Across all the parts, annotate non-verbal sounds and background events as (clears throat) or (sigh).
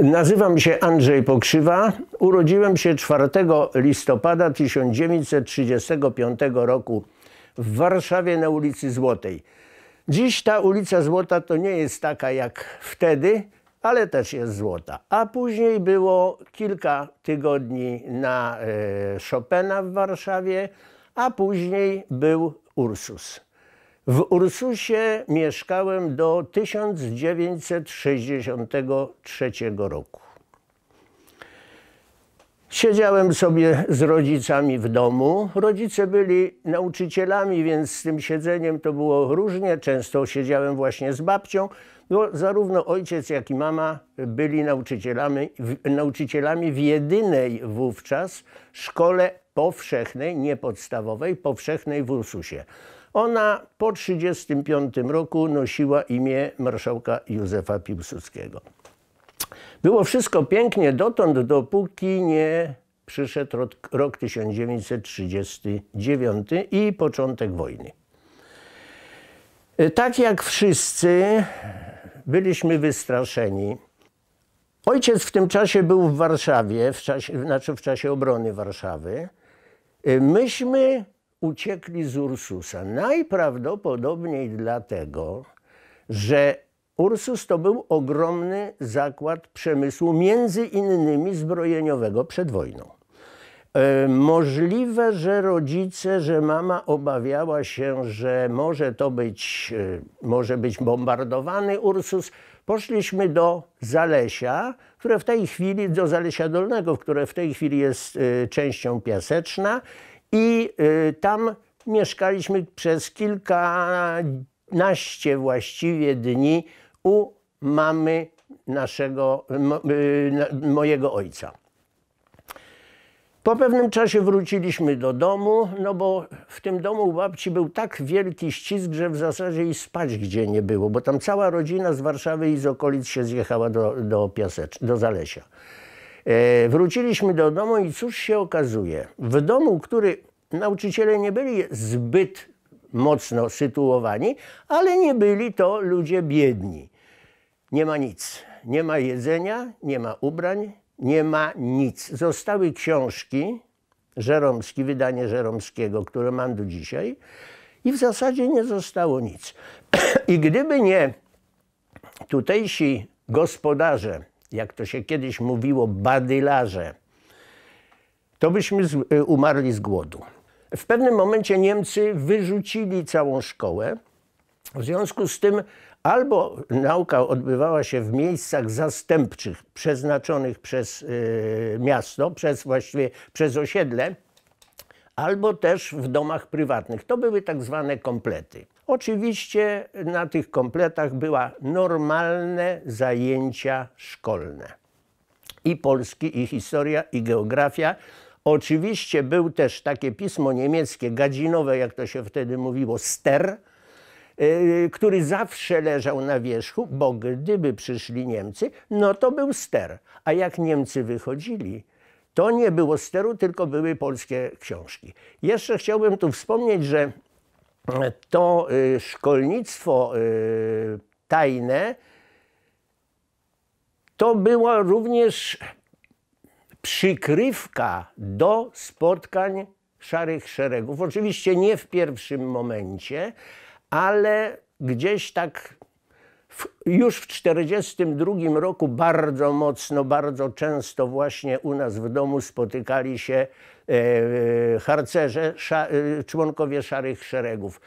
Nazywam się Andrzej Pokrzywa. Urodziłem się 4 listopada 1935 roku w Warszawie na ulicy Złotej. Dziś ta ulica Złota to nie jest taka jak wtedy, ale też jest złota. A później było kilka tygodni na y, Chopina w Warszawie, a później był Ursus. W Ursusie mieszkałem do 1963 roku. Siedziałem sobie z rodzicami w domu. Rodzice byli nauczycielami, więc z tym siedzeniem to było różnie. Często siedziałem właśnie z babcią, bo zarówno ojciec, jak i mama byli nauczycielami, nauczycielami w jedynej wówczas szkole powszechnej, nie podstawowej, powszechnej w Ursusie. Ona po 1935 roku nosiła imię marszałka Józefa Piłsudskiego. Było wszystko pięknie dotąd, dopóki nie przyszedł rok, rok 1939 i początek wojny. Tak jak wszyscy, byliśmy wystraszeni. Ojciec w tym czasie był w Warszawie, w czasie, znaczy w czasie obrony Warszawy. Myśmy uciekli z Ursusa. Najprawdopodobniej dlatego, że Ursus to był ogromny zakład przemysłu, między innymi zbrojeniowego przed wojną. E, możliwe, że rodzice, że mama obawiała się, że może to być, e, może być bombardowany Ursus. Poszliśmy do Zalesia, które w tej chwili, do Zalesia Dolnego, które w tej chwili jest e, częścią Piaseczna i y, tam mieszkaliśmy przez kilkanaście właściwie dni u mamy naszego, y, mojego ojca. Po pewnym czasie wróciliśmy do domu, no bo w tym domu u babci był tak wielki ścisk, że w zasadzie i spać gdzie nie było, bo tam cała rodzina z Warszawy i z okolic się zjechała do, do, Piasecz, do Zalesia. E, wróciliśmy do domu i cóż się okazuje? W domu, który nauczyciele nie byli zbyt mocno sytuowani, ale nie byli to ludzie biedni. Nie ma nic. Nie ma jedzenia, nie ma ubrań, nie ma nic. Zostały książki, Żeromski, wydanie Żeromskiego, które mam do dzisiaj, i w zasadzie nie zostało nic. (clears throat) I gdyby nie tutejsi gospodarze, jak to się kiedyś mówiło, badylarze, to byśmy z, y, umarli z głodu. W pewnym momencie Niemcy wyrzucili całą szkołę. W związku z tym albo nauka odbywała się w miejscach zastępczych, przeznaczonych przez y, miasto, przez właściwie przez osiedle, albo też w domach prywatnych. To były tak zwane komplety. Oczywiście na tych kompletach była normalne zajęcia szkolne. I polski, i historia, i geografia. Oczywiście był też takie pismo niemieckie, gadzinowe, jak to się wtedy mówiło, ster, e, który zawsze leżał na wierzchu, bo gdyby przyszli Niemcy, no to był ster. A jak Niemcy wychodzili, to nie było steru, tylko były polskie książki. Jeszcze chciałbym tu wspomnieć, że e, to e, szkolnictwo e, tajne to była również przykrywka do spotkań szarych szeregów. Oczywiście nie w pierwszym momencie, ale gdzieś tak w, już w 1942 roku bardzo mocno, bardzo często właśnie u nas w domu spotykali się e, harcerze, sza, e, członkowie szarych szeregów.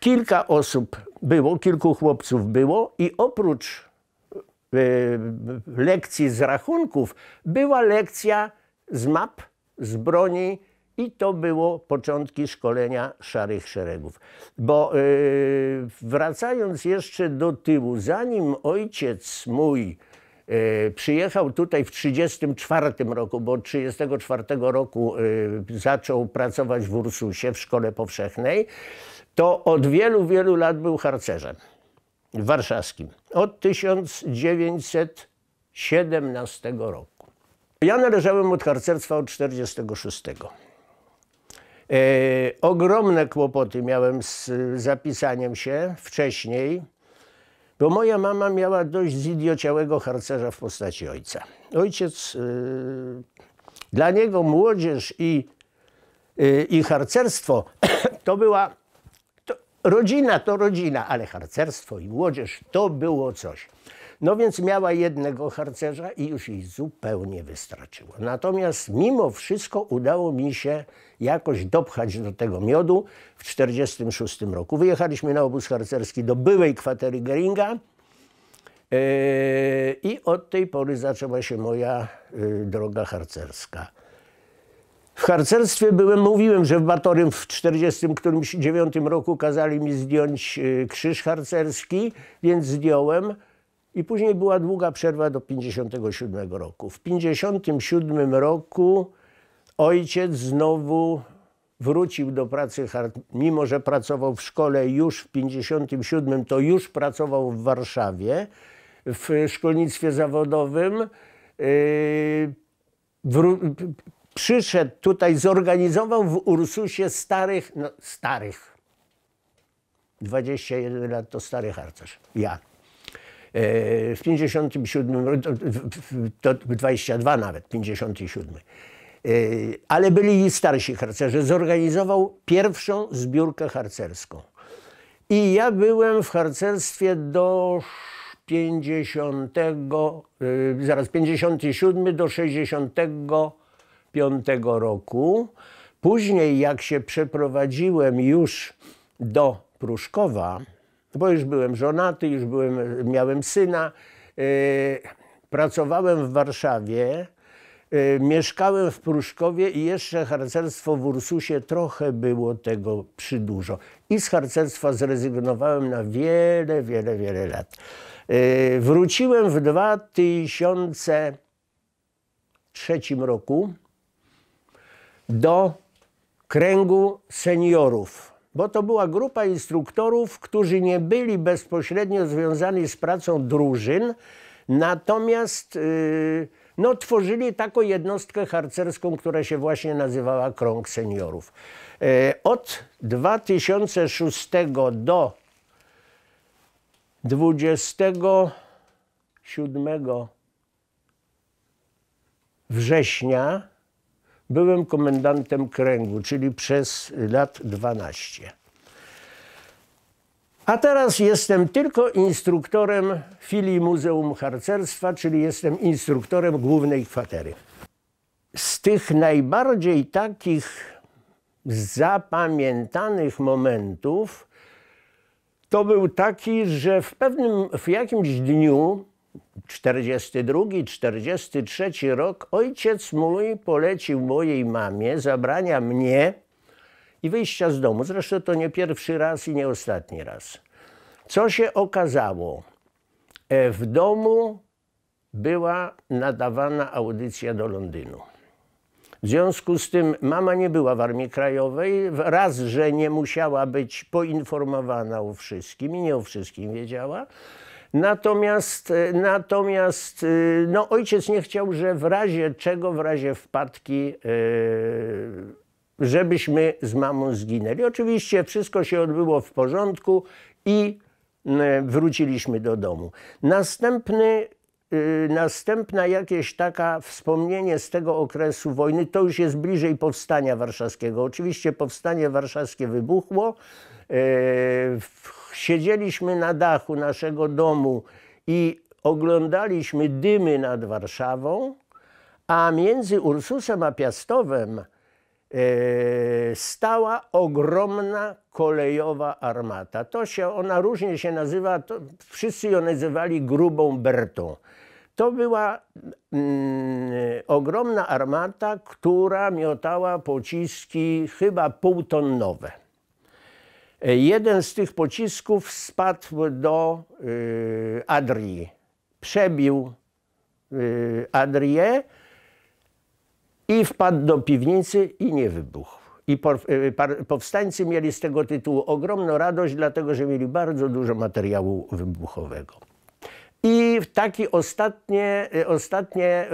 Kilka osób było, kilku chłopców było i oprócz e, lekcji z rachunków była lekcja z map, z broni, i to było początki szkolenia szarych szeregów. Bo yy, wracając jeszcze do tyłu, zanim ojciec mój e, przyjechał tutaj w 1934 roku, bo od 1934 roku e, zaczął pracować w Ursusie, w szkole powszechnej, to od wielu, wielu lat był harcerzem warszawskim. Od 1917 roku. Ja należałem od harcerstwa od 1946. E, ogromne kłopoty miałem z zapisaniem się wcześniej, bo moja mama miała dość zidiociałego harcerza w postaci ojca. Ojciec, e, dla niego młodzież i, e, i harcerstwo (clears throat) to była to rodzina, to rodzina, ale harcerstwo i młodzież to było coś. No więc miała jednego harcerza i już jej zupełnie wystarczyło. Natomiast mimo wszystko udało mi się jakoś dopchać do tego miodu w 1946 roku. Wyjechaliśmy na obóz harcerski do byłej kwatery Geringa. Yy, I od tej pory zaczęła się moja yy, droga harcerska. W harcerstwie byłem, mówiłem, że w Batorym w 1949 roku kazali mi zdjąć yy, krzyż harcerski, więc zdjąłem. I później była długa przerwa do 57 roku. W 57 roku ojciec znowu wrócił do pracy, mimo że pracował w szkole już w 57, to już pracował w Warszawie w szkolnictwie zawodowym. Yy, przyszedł tutaj, zorganizował w Ursusie starych, no, starych, 21 lat to stary harcerz, ja. E, w 57, to 22 nawet, 57. E, ale byli i starsi harcerze. Zorganizował pierwszą zbiórkę harcerską. I ja byłem w harcerstwie do 50, e, zaraz 57 do 65 roku. Później jak się przeprowadziłem już do Pruszkowa, bo już byłem żonaty, już byłem, miałem syna. E, pracowałem w Warszawie, e, mieszkałem w Pruszkowie i jeszcze harcerstwo w Ursusie, trochę było tego przydużo. I z harcerstwa zrezygnowałem na wiele, wiele, wiele lat. E, wróciłem w 2003 roku do kręgu seniorów bo to była grupa instruktorów, którzy nie byli bezpośrednio związani z pracą drużyn, natomiast y, no, tworzyli taką jednostkę harcerską, która się właśnie nazywała Krąg Seniorów. Y, od 2006 do 27 września byłem komendantem kręgu, czyli przez lat 12. A teraz jestem tylko instruktorem filii Muzeum Harcerstwa, czyli jestem instruktorem głównej kwatery. Z tych najbardziej takich zapamiętanych momentów to był taki, że w pewnym, w jakimś dniu 42, 43 rok ojciec mój polecił mojej mamie zabrania mnie i wyjścia z domu. Zresztą to nie pierwszy raz i nie ostatni raz. Co się okazało? E, w domu była nadawana audycja do Londynu. W związku z tym mama nie była w Armii Krajowej. Raz, że nie musiała być poinformowana o wszystkim i nie o wszystkim wiedziała. Natomiast, e, natomiast e, no, ojciec nie chciał, że w razie czego, w razie wpadki, e, żebyśmy z mamą zginęli. Oczywiście wszystko się odbyło w porządku i wróciliśmy do domu. Następny następna jakieś taka wspomnienie z tego okresu wojny, to już jest bliżej powstania warszawskiego. Oczywiście powstanie warszawskie wybuchło siedzieliśmy na dachu naszego domu i oglądaliśmy dymy nad Warszawą, a między Ursusem a Piastowem e, stała ogromna kolejowa armata. To się, ona różnie się nazywa, to wszyscy ją nazywali grubą Bertą. To była mm, ogromna armata, która miotała pociski chyba półtonnowe. E, jeden z tych pocisków spadł do e, Adrii, przebił e, Adrię i wpadł do piwnicy i nie wybuchł. I powstańcy mieli z tego tytułu ogromną radość, dlatego że mieli bardzo dużo materiału wybuchowego. I takie ostatnie, ostatnie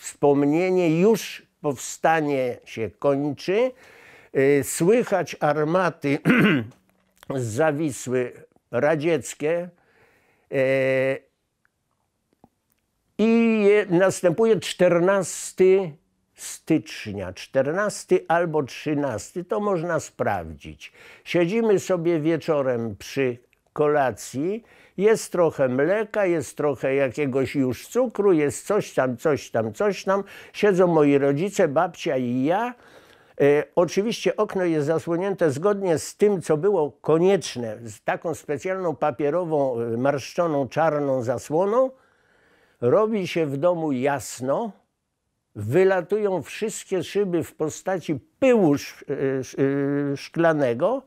wspomnienie, już powstanie się kończy. E, słychać armaty z (clears throat) Zawisły radzieckie e, i następuje 14 stycznia, 14 albo 13, to można sprawdzić. Siedzimy sobie wieczorem przy kolacji, jest trochę mleka, jest trochę jakiegoś już cukru, jest coś tam, coś tam, coś tam. Siedzą moi rodzice, babcia i ja. E, oczywiście okno jest zasłonięte zgodnie z tym, co było konieczne, z taką specjalną papierową, e, marszczoną, czarną zasłoną. Robi się w domu jasno, wylatują wszystkie szyby w postaci pyłu e, szklanego.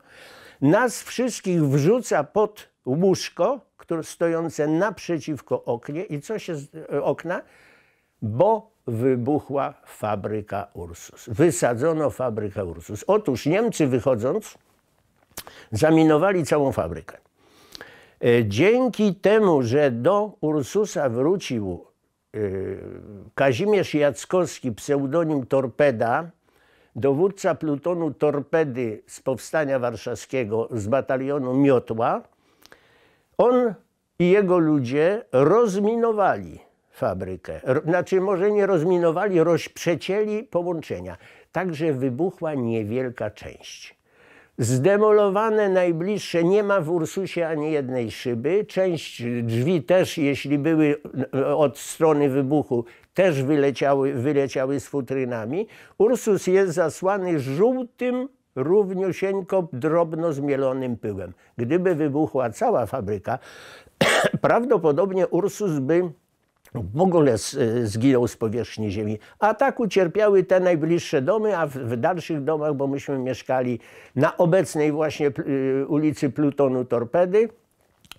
Nas wszystkich wrzuca pod łóżko, które stojące naprzeciwko oknie. I co się z okna? Bo wybuchła fabryka Ursus. Wysadzono fabrykę Ursus. Otóż Niemcy wychodząc, zaminowali całą fabrykę. E, dzięki temu, że do Ursusa wrócił e, Kazimierz Jackowski, pseudonim Torpeda, dowódca plutonu torpedy z powstania warszawskiego z batalionu Miotła, on i jego ludzie rozminowali fabrykę. Znaczy może nie rozminowali, rozprzecięli połączenia. Także wybuchła niewielka część. Zdemolowane najbliższe, nie ma w Ursusie ani jednej szyby. Część drzwi też, jeśli były e, od strony wybuchu, też wyleciały, wyleciały z futrynami. Ursus jest zasłany żółtym, równiusieńko drobno zmielonym pyłem. Gdyby wybuchła cała fabryka, (coughs) prawdopodobnie Ursus by w ogóle zginął z powierzchni ziemi. A tak ucierpiały te najbliższe domy, a w, dalszych domach, bo myśmy mieszkali na obecnej właśnie y, ulicy Plutonu Torpedy,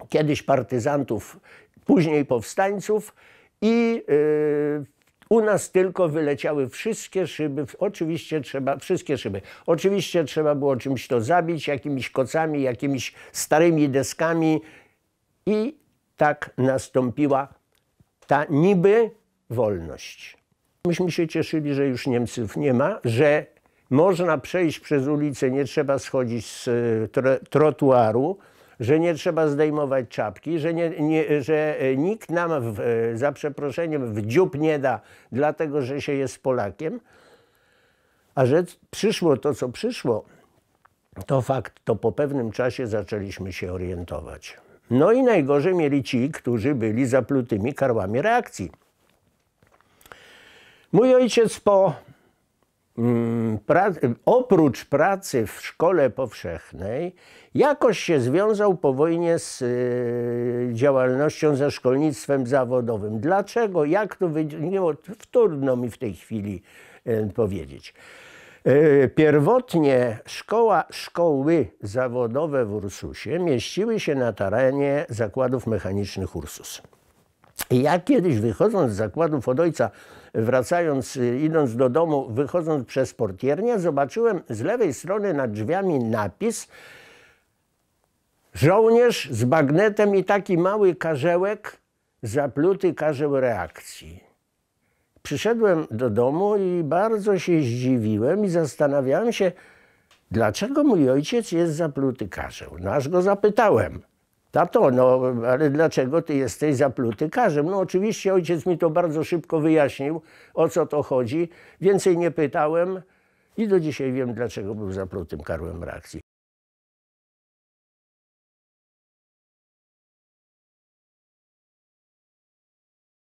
kiedyś partyzantów, później powstańców i yy, u nas tylko wyleciały wszystkie szyby, oczywiście trzeba, wszystkie szyby. Oczywiście trzeba było czymś to zabić, jakimiś kocami, jakimiś starymi deskami i tak nastąpiła ta niby wolność. Myśmy się cieszyli, że już Niemców nie ma, że można przejść przez ulicę, nie trzeba schodzić z e, trotuaru, że nie trzeba zdejmować czapki, że, nie, nie, że e, nikt nam w, e, za przeproszeniem w dziób nie da, dlatego że się jest Polakiem. A że przyszło to, co przyszło, to fakt, to po pewnym czasie zaczęliśmy się orientować. No i najgorzej mieli ci, którzy byli zaplutymi karłami reakcji. Mój ojciec po mm, Pra oprócz pracy w szkole powszechnej, jakoś się związał po wojnie z y, działalnością ze szkolnictwem zawodowym. Dlaczego? Jak to wyniknęło? Trudno mi w tej chwili y, powiedzieć. E, pierwotnie szkoła, szkoły zawodowe w Ursusie mieściły się na terenie zakładów mechanicznych Ursus. I ja kiedyś wychodząc z zakładów od ojca, wracając, y, idąc do domu, wychodząc przez portiernię, zobaczyłem z lewej strony nad drzwiami napis Żołnierz z bagnetem i taki mały karzełek zapluty karzeł reakcji przyszedłem do domu i bardzo się zdziwiłem i zastanawiałem się, dlaczego mój ojciec jest zaplutykarzem. No aż go zapytałem. Tato, no ale dlaczego ty jesteś zaplutykarzem? No oczywiście ojciec mi to bardzo szybko wyjaśnił, o co to chodzi. Więcej nie pytałem i do dzisiaj wiem, dlaczego był zaplutym karłem reakcji.